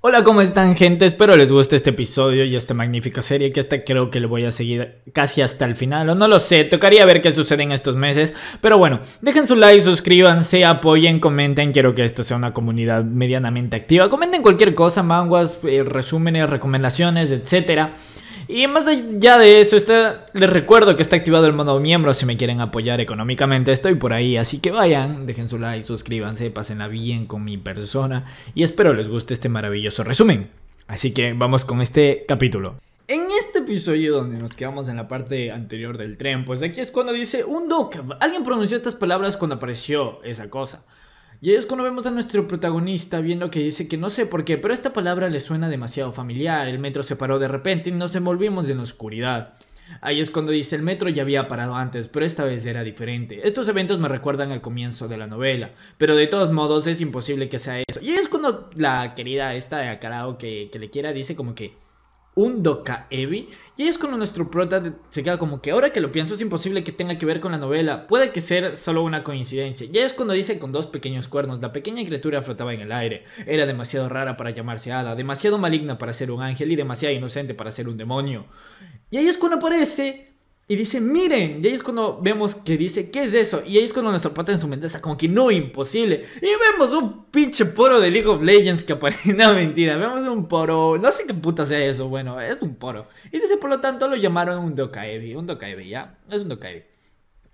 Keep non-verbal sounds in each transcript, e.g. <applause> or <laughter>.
Hola, ¿cómo están gente? Espero les guste este episodio y esta magnífica serie que hasta creo que le voy a seguir casi hasta el final o no lo sé, tocaría ver qué sucede en estos meses, pero bueno, dejen su like, suscríbanse, apoyen, comenten, quiero que esta sea una comunidad medianamente activa, comenten cualquier cosa, manguas, eh, resúmenes, recomendaciones, etcétera. Y más allá de eso, les recuerdo que está activado el modo miembro si me quieren apoyar económicamente. Estoy por ahí, así que vayan, dejen su like, suscríbanse, la bien con mi persona y espero les guste este maravilloso resumen. Así que vamos con este capítulo. En este episodio donde nos quedamos en la parte anterior del tren, pues aquí es cuando dice un duck. Alguien pronunció estas palabras cuando apareció esa cosa. Y es cuando vemos a nuestro protagonista viendo que dice que no sé por qué, pero esta palabra le suena demasiado familiar. El metro se paró de repente y nos envolvimos en la oscuridad. Ahí es cuando dice el metro ya había parado antes, pero esta vez era diferente. Estos eventos me recuerdan al comienzo de la novela, pero de todos modos es imposible que sea eso. Y es cuando la querida esta de Akarao que, que le quiera dice como que un Doca Y ahí es cuando nuestro prota se queda como que ahora que lo pienso es imposible que tenga que ver con la novela. Puede que sea solo una coincidencia. Y ahí es cuando dice con dos pequeños cuernos, la pequeña criatura flotaba en el aire. Era demasiado rara para llamarse hada, demasiado maligna para ser un ángel y demasiado inocente para ser un demonio. Y ahí es cuando aparece y dice, miren, y ahí es cuando vemos que dice, ¿qué es eso? Y ahí es cuando nuestro pata en su mente está como que no, imposible. Y vemos un pinche poro de League of Legends que aparece, <laughs> no mentira, vemos un poro, no sé qué puta sea eso, bueno, es un poro. Y dice, por lo tanto, lo llamaron un Dokaebi, un Dokaebi, ya, es un Dokaebi.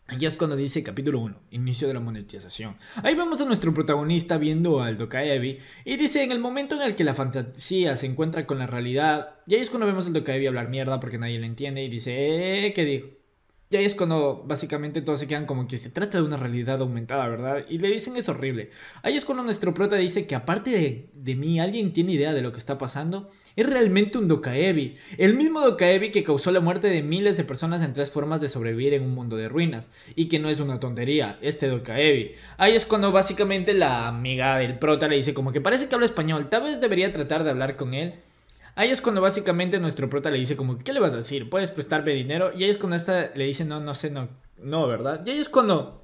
Aquí es cuando dice capítulo 1, inicio de la monetización. Ahí vemos a nuestro protagonista viendo al Dokaevi y dice en el momento en el que la fantasía se encuentra con la realidad, y ahí es cuando vemos al Dokaevi hablar mierda porque nadie lo entiende y dice, eh, ¿qué dijo? Y ahí es cuando básicamente todos se quedan como que se trata de una realidad aumentada, ¿verdad? Y le dicen es horrible. Ahí es cuando nuestro prota dice que aparte de, de mí, alguien tiene idea de lo que está pasando. Es realmente un Dokaebi. El mismo Dokaebi que causó la muerte de miles de personas en tres formas de sobrevivir en un mundo de ruinas. Y que no es una tontería, este Dokaebi. Ahí es cuando básicamente la amiga del prota le dice como que parece que habla español. Tal vez debería tratar de hablar con él Ahí es cuando básicamente nuestro prota le dice como, ¿qué le vas a decir? ¿Puedes prestarme dinero? Y ahí es cuando esta le dice, no, no sé, no, no, ¿verdad? Y ahí es cuando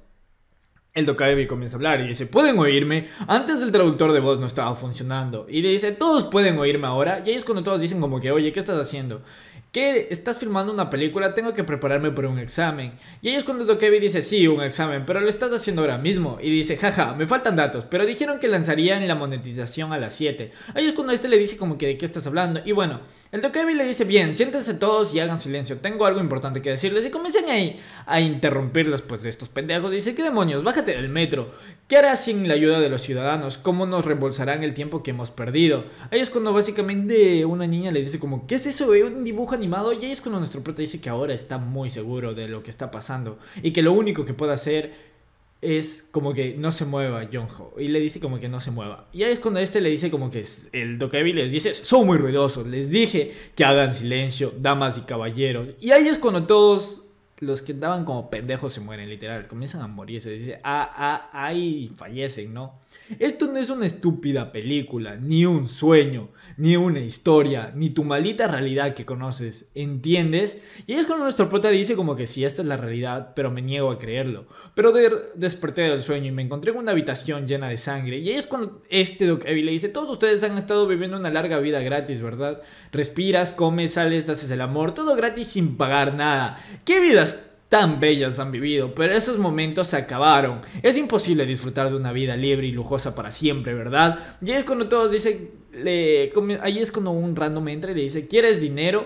el Dokkaebi comienza a hablar y dice, ¿pueden oírme? Antes el traductor de voz no estaba funcionando. Y le dice, todos pueden oírme ahora. Y ahí es cuando todos dicen como que, oye, ¿qué estás haciendo? que estás filmando una película, tengo que prepararme para un examen. Y ahí es cuando Dokebi dice, sí, un examen, pero lo estás haciendo ahora mismo. Y dice, jaja, me faltan datos, pero dijeron que lanzarían la monetización a las 7. Ahí es cuando este le dice como que de qué estás hablando. Y bueno, el doctor le dice, bien, siéntense todos y hagan silencio, tengo algo importante que decirles. Y comienzan ahí a interrumpirlos, pues de estos pendejos. Dice, ¿qué demonios? Bájate del metro. ¿Qué harás sin la ayuda de los ciudadanos? ¿Cómo nos reembolsarán el tiempo que hemos perdido? Ahí es cuando básicamente una niña le dice como, ¿qué es eso? ¿Un dibujo animado? Y ahí es cuando nuestro prota dice que ahora está muy seguro de lo que está pasando y que lo único que puede hacer es como que no se mueva Jonjo Y le dice como que no se mueva. Y ahí es cuando este le dice como que el Dokebi les dice, son muy ruidosos, les dije que hagan silencio, damas y caballeros. Y ahí es cuando todos los que andaban como pendejos se mueren, literal. Comienzan a morir, se dice, ah, ah, ah, fallecen, ¿no? Esto no es una estúpida película, ni un sueño, ni una historia, ni tu maldita realidad que conoces, ¿entiendes? Y ahí es cuando nuestro prota dice como que sí, esta es la realidad, pero me niego a creerlo. Pero desperté del sueño y me encontré en una habitación llena de sangre. Y ahí es cuando este Doc que le dice, todos ustedes han estado viviendo una larga vida gratis, ¿verdad? Respiras, comes, sales, haces el amor, todo gratis sin pagar nada. ¿Qué vidas tan bellas han vivido, pero esos momentos se acabaron. Es imposible disfrutar de una vida libre y lujosa para siempre, ¿verdad? Y es cuando todos dicen, le, ahí es cuando un random entra y le dice, ¿quieres dinero?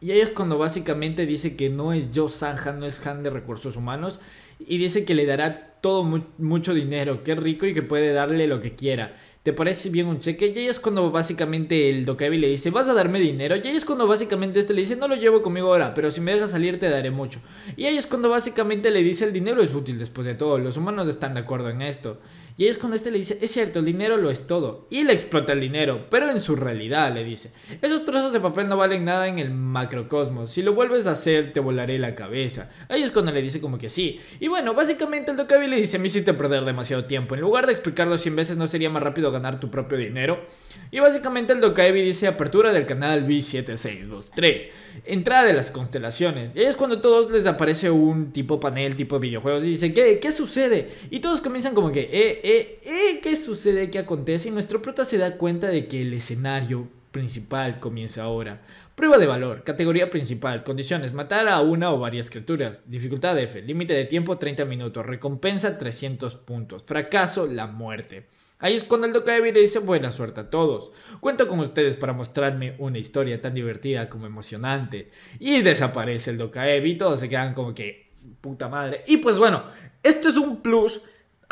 Y ahí es cuando básicamente dice que no es yo, Sanja, no es Han de recursos humanos, y dice que le dará todo mucho dinero, que es rico y que puede darle lo que quiera te parece bien un cheque. Y ahí es cuando básicamente el Dokebi le dice, vas a darme dinero. Y ahí es cuando básicamente este le dice, no lo llevo conmigo ahora, pero si me dejas salir te daré mucho. Y ahí es cuando básicamente le dice, el dinero es útil después de todo. Los humanos están de acuerdo en esto. Y es cuando este le dice, es cierto, el dinero lo es todo. Y le explota el dinero, pero en su realidad, le dice. Esos trozos de papel no valen nada en el macrocosmos. Si lo vuelves a hacer, te volaré la cabeza. Ahí es cuando le dice como que sí. Y bueno, básicamente el Dokaevi le dice, me hiciste perder demasiado tiempo. En lugar de explicarlo 100 veces, ¿no sería más rápido ganar tu propio dinero? Y básicamente el Dokaevi dice, apertura del canal B7623. Entrada de las constelaciones. Y ahí es cuando a todos les aparece un tipo panel, tipo videojuegos. Y dice, ¿qué? ¿Qué sucede? Y todos comienzan como que, eh, eh eh, eh, ¿Qué sucede? ¿Qué acontece? Y nuestro prota se da cuenta de que el escenario principal comienza ahora. Prueba de valor, categoría principal, condiciones, matar a una o varias criaturas, dificultad F, límite de tiempo 30 minutos, recompensa 300 puntos, fracaso la muerte. Ahí es cuando el Dokaebi le dice buena suerte a todos. Cuento con ustedes para mostrarme una historia tan divertida como emocionante. Y desaparece el docaevi y todos se quedan como que puta madre. Y pues bueno, esto es un plus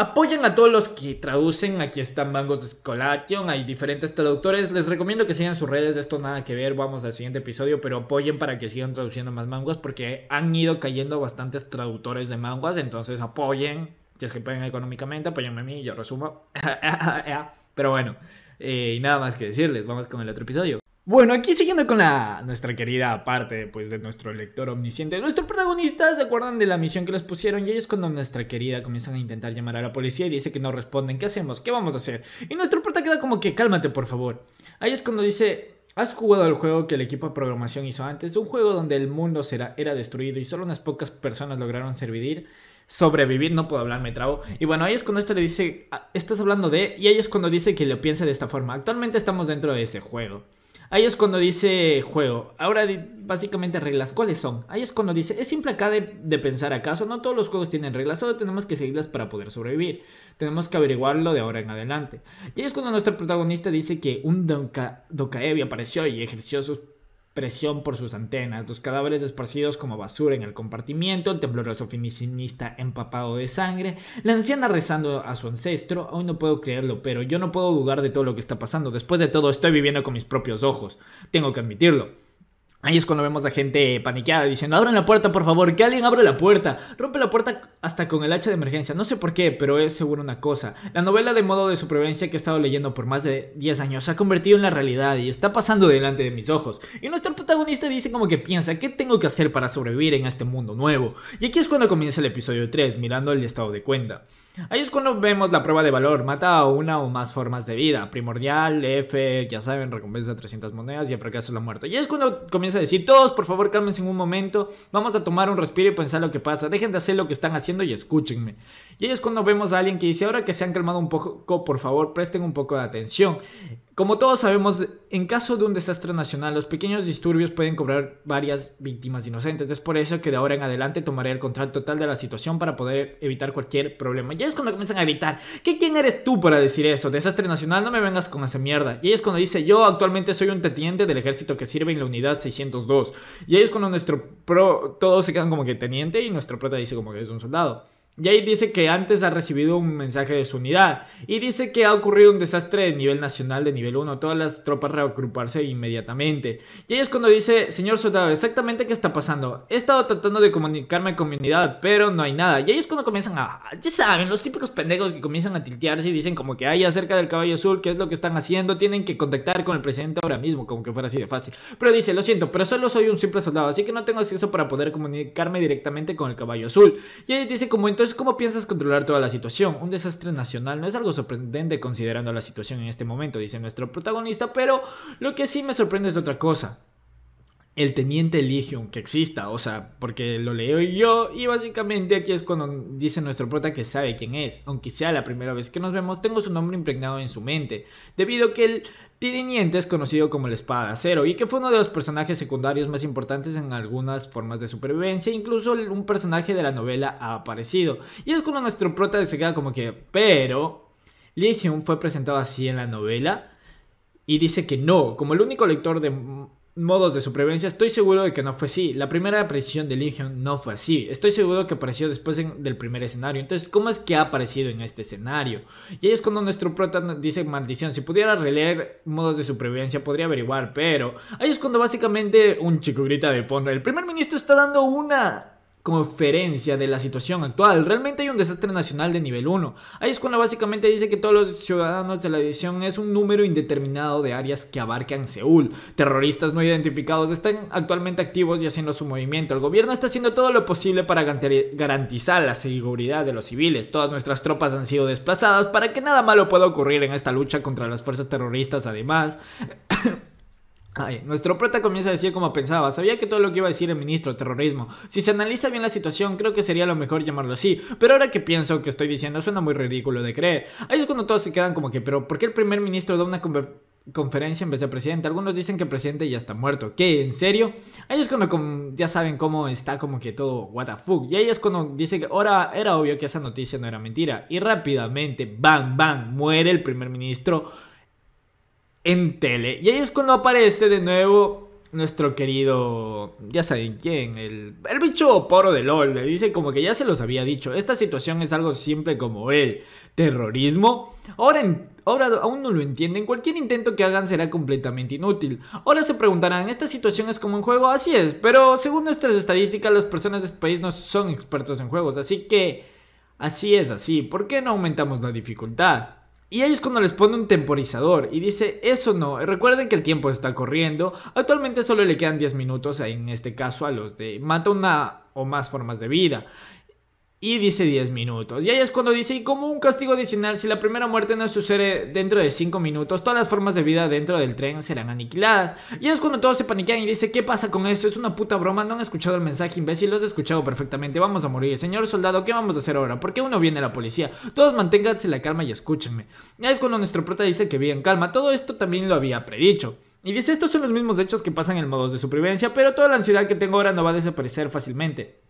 Apoyen a todos los que traducen. Aquí están Mangos de Scolation. Hay diferentes traductores. Les recomiendo que sigan sus redes. de Esto nada que ver. Vamos al siguiente episodio. Pero apoyen para que sigan traduciendo más manguas. Porque han ido cayendo bastantes traductores de manguas. Entonces apoyen. Si es que pueden económicamente, apoyenme a mí. Yo resumo. <laughs> Pero bueno. Eh, y nada más que decirles. Vamos con el otro episodio. Bueno, aquí siguiendo con la, nuestra querida parte pues, de nuestro lector omnisciente, Nuestro protagonista se acuerdan de la misión que les pusieron y ellos cuando nuestra querida comienzan a intentar llamar a la policía y dice que no responden, ¿qué hacemos? ¿Qué vamos a hacer? Y nuestro protagonista queda como que cálmate por favor. Ahí es cuando dice, ¿has jugado al juego que el equipo de programación hizo antes? Un juego donde el mundo será, era destruido y solo unas pocas personas lograron servir sobrevivir, no puedo hablar, me trago. Y bueno, ahí es cuando esto le dice, ah, estás hablando de, y ahí es cuando dice que lo piensa de esta forma. Actualmente estamos dentro de ese juego. Ahí es cuando dice juego. Ahora básicamente reglas. ¿Cuáles son? Ahí es cuando dice, es simple acá de, pensar acaso. No todos los juegos tienen reglas, solo tenemos que seguirlas para poder sobrevivir. Tenemos que averiguarlo de ahora en adelante. Y ahí es cuando nuestro protagonista dice que un Dokaevi apareció y ejerció sus presión por sus antenas, los cadáveres esparcidos como basura en el compartimiento, el tembloroso finicinista empapado de sangre, la anciana rezando a su ancestro, aún no puedo creerlo, pero yo no puedo dudar de todo lo que está pasando, después de todo estoy viviendo con mis propios ojos, tengo que admitirlo. Ahí es cuando vemos a gente paniqueada diciendo, Abren la puerta, por favor, que alguien abra la puerta. Rompe la puerta hasta con el hacha de emergencia. No sé por qué, pero es seguro una cosa. La novela de modo de supervivencia que he estado leyendo por más de 10 años se ha convertido en la realidad y está pasando delante de mis ojos. Y nuestro protagonista dice como que piensa, ¿qué tengo que hacer para sobrevivir en este mundo nuevo? Y aquí es cuando comienza el episodio 3, mirando el estado de cuenta. Ahí es cuando vemos la prueba de valor, mata a una o más formas de vida. Primordial, F, ya saben, recompensa 300 monedas y el fracaso la muerte. Y es cuando comienza a decir, todos por favor cálmense en un momento, vamos a tomar un respiro y pensar lo que pasa, dejen de hacer lo que están haciendo y escúchenme. Y ellos cuando vemos a alguien que dice, ahora que se han calmado un poco, por favor, presten un poco de atención. Como todos sabemos, en caso de un desastre nacional, los pequeños disturbios pueden cobrar varias víctimas inocentes. Es por eso que de ahora en adelante tomaré el control total de la situación para poder evitar cualquier problema. Y es cuando comienzan a gritar, ¿qué quién eres tú para decir eso? Desastre nacional, no me vengas con esa mierda. Y es cuando dice, yo actualmente soy un teniente del ejército que sirve en la unidad 602. Y es cuando nuestro pro, todos se quedan como que teniente y nuestro prota dice como que es un soldado. Y ahí dice que antes ha recibido un mensaje de su unidad y dice que ha ocurrido un desastre de nivel nacional de nivel 1, todas las tropas reagruparse inmediatamente. Y ahí es cuando dice, señor soldado, exactamente qué está pasando. He estado tratando de comunicarme con mi unidad, pero no hay nada. Y ahí es cuando comienzan a, ya saben, los típicos pendejos que comienzan a tiltearse y dicen como que hay acerca del caballo azul, qué es lo que están haciendo, tienen que contactar con el presidente ahora mismo, como que fuera así de fácil. Pero dice, lo siento, pero solo soy un simple soldado, así que no tengo acceso para poder comunicarme directamente con el caballo azul. Y ahí dice como entonces ¿cómo piensas controlar toda la situación? Un desastre nacional no es algo sorprendente considerando la situación en este momento, dice nuestro protagonista, pero lo que sí me sorprende es otra cosa el teniente Legion que exista, o sea, porque lo leo yo y básicamente aquí es cuando dice nuestro prota que sabe quién es, aunque sea la primera vez que nos vemos, tengo su nombre impregnado en su mente, debido a que el teniente es conocido como la espada de acero y que fue uno de los personajes secundarios más importantes en algunas formas de supervivencia, incluso un personaje de la novela ha aparecido. Y es cuando nuestro prota se queda como que, pero Legion fue presentado así en la novela y dice que no, como el único lector de modos de supervivencia, estoy seguro de que no fue así. La primera aparición de Legion no fue así. Estoy seguro que apareció después del primer escenario. Entonces, ¿cómo es que ha aparecido en este escenario? Y ahí es cuando nuestro prota dice, maldición, si pudiera releer modos de supervivencia, podría averiguar, pero... Ahí es cuando básicamente un chico grita de fondo, el primer ministro está dando una conferencia de la situación actual. Realmente hay un desastre nacional de nivel 1. Ahí es cuando básicamente dice que todos los ciudadanos de la división es un número indeterminado de áreas que abarcan Seúl. Terroristas no identificados están actualmente activos y haciendo su movimiento. El gobierno está haciendo todo lo posible para garantizar la seguridad de los civiles. Todas nuestras tropas han sido desplazadas para que nada malo pueda ocurrir en esta lucha contra las fuerzas terroristas. Además, nuestro prota comienza a decir como pensaba, sabía que todo lo que iba a decir el ministro, terrorismo. Si se analiza bien la situación, creo que sería lo mejor llamarlo así, pero ahora que pienso que estoy diciendo suena muy ridículo de creer. Ahí es cuando todos se quedan como que, pero ¿por qué el primer ministro da una conferencia en vez de presidente? Algunos dicen que el presidente ya está muerto. ¿Qué? ¿En serio? Ahí es cuando ya saben cómo está como que todo, what the fuck. Y ahí es cuando dice que ahora era obvio que esa noticia no era mentira. Y rápidamente, bam, bam, muere el primer ministro en tele. Y ahí es cuando aparece de nuevo nuestro querido, ya saben quién, el, el bicho poro de LOL. Le dice como que ya se los había dicho, esta situación es algo simple como el terrorismo. Ahora, ahora aún no lo entienden, cualquier intento que hagan será completamente inútil. Ahora se preguntarán, ¿esta situación es como un juego? Así es, pero según nuestras estadísticas las personas de este país no son expertos en juegos, así que... Así es así, ¿por qué no aumentamos la dificultad? Y ahí es cuando les pone un temporizador y dice, eso no, recuerden que el tiempo está corriendo, actualmente solo le quedan 10 minutos, en este caso a los de mata una o más formas de vida y dice 10 minutos. Y ahí es cuando dice, y como un castigo adicional, si la primera muerte no sucede dentro de 5 minutos, todas las formas de vida dentro del tren serán aniquiladas. Y es cuando todos se paniquean y dice, ¿qué pasa con esto? Es una puta broma, no han escuchado el mensaje imbécil, los he escuchado perfectamente, vamos a morir. Señor soldado, ¿qué vamos a hacer ahora? ¿Por qué uno viene a la policía? Todos manténganse la calma y escúchenme. Y ahí es cuando nuestro prota dice que bien calma, todo esto también lo había predicho. Y dice, estos son los mismos hechos que pasan en modos de supervivencia, pero toda la ansiedad que tengo ahora no va a desaparecer fácilmente.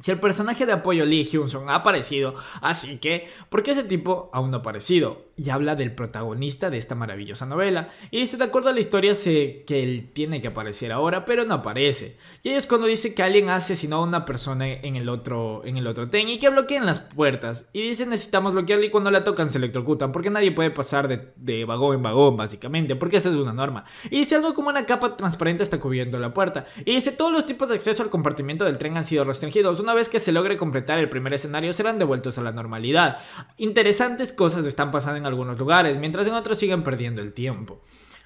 Si el personaje de apoyo Lee Hyun-sung ha aparecido, así que, ¿por qué ese tipo aún no ha aparecido? y habla del protagonista de esta maravillosa novela. Y dice, de acuerdo a la historia, sé que él tiene que aparecer ahora, pero no aparece. Y ahí es cuando dice que alguien ha asesinado a una persona en el otro, en el otro tren, y que bloqueen las puertas. Y dice, necesitamos bloquearle y cuando la tocan se electrocutan, porque nadie puede pasar de, de vagón en vagón, básicamente, porque esa es una norma. Y dice algo como una capa transparente está cubriendo la puerta. Y dice, todos los tipos de acceso al compartimiento del tren han sido restringidos. Una vez que se logre completar el primer escenario, serán devueltos a la normalidad. Interesantes cosas están pasando en algunos lugares, mientras en otros siguen perdiendo el tiempo.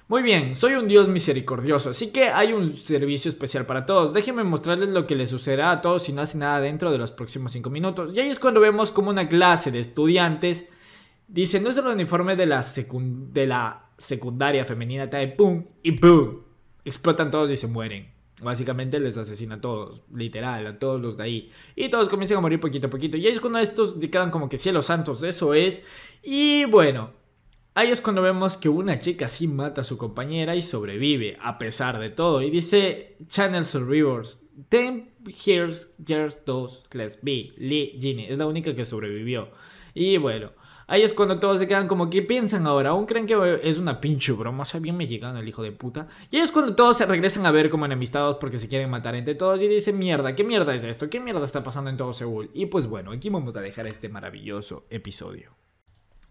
Muy bien, soy un Dios misericordioso, así que hay un servicio especial para todos. Déjenme mostrarles lo que les sucederá a todos si no hacen nada dentro de los próximos 5 minutos. Y ahí es cuando vemos como una clase de estudiantes dice, no es el uniforme de la, de la secundaria femenina, está y pum. Explotan todos y se mueren. Básicamente les asesina a todos, literal, a todos los de ahí. Y todos comienzan a morir poquito a poquito. Y ahí es cuando estos quedan como que cielos santos, eso es. Y bueno, ahí es cuando vemos que una chica sí mata a su compañera y sobrevive, a pesar de todo. Y dice Channel Survivors, Ten Here's Years 2 Class B, Lee Es la única que sobrevivió. Y bueno. Ahí es cuando todos se quedan como, ¿qué piensan ahora? ¿Aún creen que es una pinche broma? sea, bien mexicano el hijo de puta. Y ahí es cuando todos se regresan a ver como enemistados porque se quieren matar entre todos y dicen, mierda, ¿qué mierda es esto? ¿Qué mierda está pasando en todo Seúl? Y pues bueno, aquí vamos a dejar este maravilloso episodio.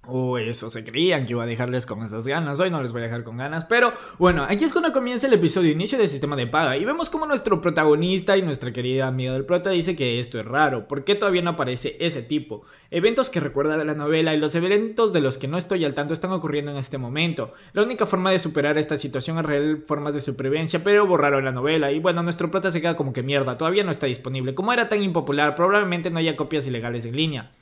O eso se creían que iba a dejarles con esas ganas. Hoy no les voy a dejar con ganas. Pero bueno, aquí es cuando comienza el episodio inicio del sistema de paga. Y vemos como nuestro protagonista y nuestra querida amiga del prota dice que esto es raro. ¿Por qué todavía no aparece ese tipo? Eventos que recuerda de la novela y los eventos de los que no estoy al tanto están ocurriendo en este momento. La única forma de superar esta situación es real formas de supervivencia, pero borraron la novela. Y bueno, nuestro prota se queda como que mierda. Todavía no está disponible. Como era tan impopular, probablemente no haya copias ilegales en línea.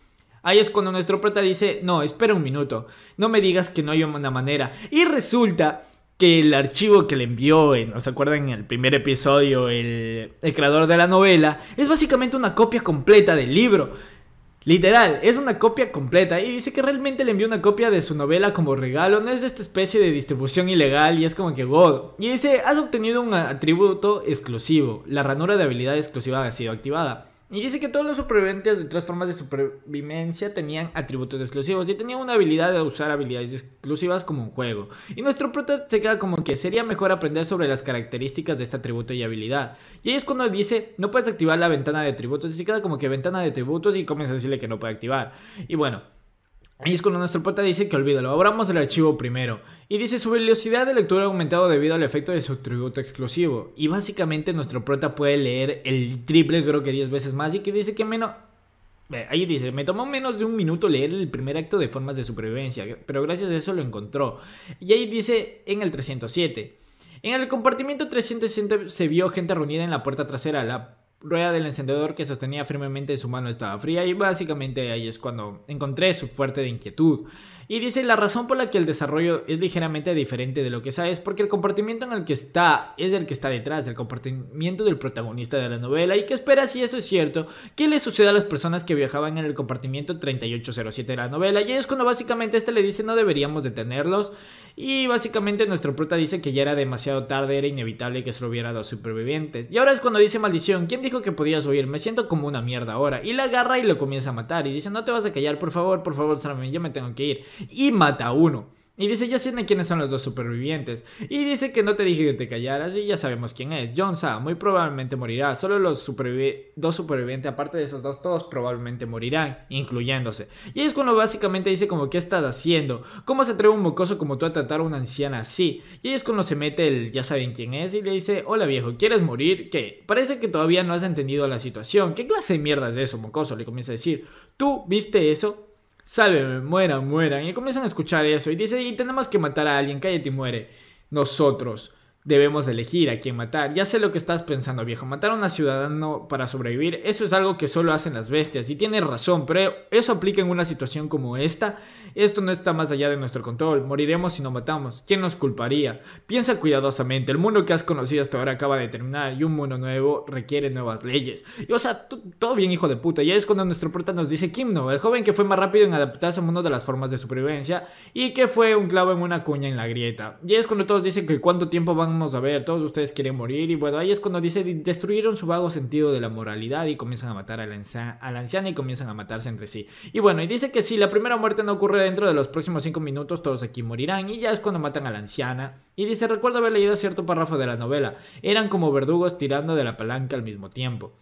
Ahí es cuando nuestro prota dice, no, espera un minuto, no me digas que no hay una manera. Y resulta que el archivo que le envió, ¿no se acuerdan? En el primer episodio, el, el creador de la novela, es básicamente una copia completa del libro. Literal, es una copia completa y dice que realmente le envió una copia de su novela como regalo, no es de esta especie de distribución ilegal y es como que god. Y dice, has obtenido un atributo exclusivo, la ranura de habilidad exclusiva ha sido activada. Y dice que todos los supervivientes de otras formas de supervivencia tenían atributos exclusivos y tenían una habilidad de usar habilidades exclusivas como un juego. Y nuestro prota se queda como que sería mejor aprender sobre las características de este atributo y habilidad. Y ahí es cuando él dice, no puedes activar la ventana de atributos y se queda como que ventana de atributos y comienza a decirle que no puede activar. Y bueno, Ahí es cuando nuestro prota dice que olvídalo, abramos el archivo primero. Y dice su velocidad de lectura ha aumentado debido al efecto de su tributo exclusivo. Y básicamente nuestro prota puede leer el triple, creo que 10 veces más. Y que dice que menos... Ahí dice, me tomó menos de un minuto leer el primer acto de formas de supervivencia, pero gracias a eso lo encontró. Y ahí dice en el 307. En el compartimiento 360 se vio gente reunida en la puerta trasera. La rueda del encendedor que sostenía firmemente en su mano estaba fría y básicamente ahí es cuando encontré su fuerte de inquietud. Y dice la razón por la que el desarrollo es ligeramente diferente de lo que sabes porque el compartimiento en el que está es el que está detrás del compartimiento del protagonista de la novela y que espera si eso es cierto, qué le sucede a las personas que viajaban en el compartimiento 3807 de la novela y es cuando básicamente este le dice no deberíamos detenerlos y básicamente nuestro prota dice que ya era demasiado tarde, era inevitable que solo hubiera dos supervivientes. Y ahora es cuando dice maldición, ¿quién dijo que podías huir? Me siento como una mierda ahora. Y la agarra y lo comienza a matar. Y dice, no te vas a callar, por favor, por favor, Salame, yo me tengo que ir. Y mata a uno. Y dice, ya saben quiénes son los dos supervivientes. Y dice que no te dije que te callaras y ya sabemos quién es. John Sa, muy probablemente morirá. Solo los dos supervivientes, aparte de esos dos, todos probablemente morirán, incluyéndose. Y es cuando básicamente dice como, ¿qué estás haciendo? ¿Cómo se atreve un mocoso como tú a tratar a una anciana así? Y es cuando se mete el, ya saben quién es, y le dice, hola viejo, ¿quieres morir? ¿Qué? Parece que todavía no has entendido la situación. ¿Qué clase de mierda es eso, mocoso? Le comienza a decir, ¿tú viste eso? Sálveme, mueran, mueran. Y comienzan a escuchar eso. Y dice, y tenemos que matar a alguien, cállate y muere. Nosotros debemos elegir a quién matar. Ya sé lo que estás pensando, viejo. Matar a un ciudadano para sobrevivir, eso es algo que solo hacen las bestias. Y tienes razón, pero eso aplica en una situación como esta. Esto no está más allá de nuestro control. Moriremos si no matamos. ¿Quién nos culparía? Piensa cuidadosamente. El mundo que has conocido hasta ahora acaba de terminar y un mundo nuevo requiere nuevas leyes. Y o sea, todo bien, hijo de puta. Y es cuando nuestro prota nos dice Kimno, el joven que fue más rápido en adaptarse a mundo de las formas de supervivencia y que fue un clavo en una cuña en la grieta. Y es cuando todos dicen que cuánto tiempo van vamos a ver, todos ustedes quieren morir. Y bueno, ahí es cuando dice, destruyeron su vago sentido de la moralidad y comienzan a matar a la, y comienzan a matarse entre sí. Y bueno, y dice que si la primera muerte no ocurre dentro de los próximos cinco minutos, todos aquí morirán. Y ya es cuando matan a la anciana. Y dice, recuerdo haber leído cierto párrafo de la novela. Eran como verdugos tirando de la palanca al mismo tiempo.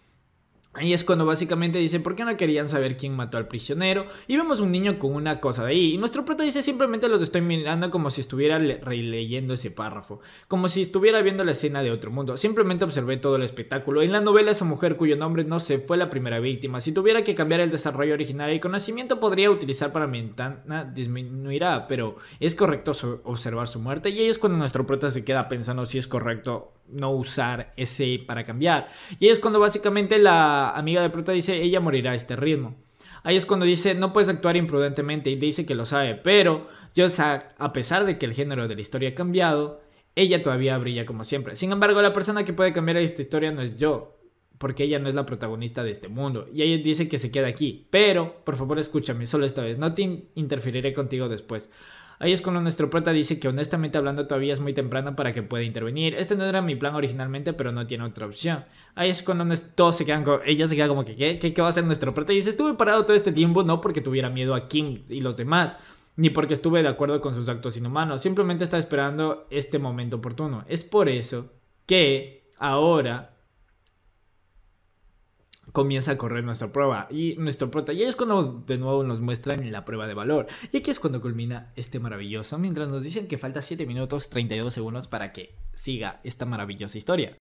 Ahí es cuando básicamente dice por qué no querían saber quién mató al prisionero. Y vemos un niño con una cosa de ahí. Y nuestro prota dice simplemente los estoy mirando como si estuviera releyendo ese párrafo. Como si estuviera viendo la escena de otro mundo. Simplemente observé todo el espectáculo. En la novela esa mujer cuyo nombre no se fue la primera víctima. Si tuviera que cambiar el desarrollo original el conocimiento podría utilizar para mi ventana disminuirá. Pero es correcto observar su muerte. Y ahí es cuando nuestro prota se queda pensando si es correcto no usar ese para cambiar. Y ahí es cuando básicamente la amiga de Prota dice, ella morirá a este ritmo. Ahí es cuando dice, no puedes actuar imprudentemente y dice que lo sabe, pero yo a pesar de que el género de la historia ha cambiado, ella todavía brilla como siempre. Sin embargo, la persona que puede cambiar esta historia no es yo, porque ella no es la protagonista de este mundo. Y ella dice que se queda aquí, pero por favor escúchame, solo esta vez, no te interferiré contigo después. Ahí es cuando nuestro prota dice que honestamente hablando todavía es muy temprano para que pueda intervenir. Este no era mi plan originalmente, pero no tiene otra opción. Ahí es cuando todos se quedan con... Ella se queda como que, ¿qué? ¿qué? va a hacer nuestro prota? Y dice, estuve parado todo este tiempo no porque tuviera miedo a Kim y los demás ni porque estuve de acuerdo con sus actos inhumanos, simplemente está esperando este momento oportuno. Es por eso que ahora comienza a correr nuestra prueba y nuestro prota. Y es cuando de nuevo nos muestran la prueba de valor. Y aquí es cuando culmina este maravilloso, mientras nos dicen que falta 7 minutos 32 segundos para que siga esta maravillosa historia.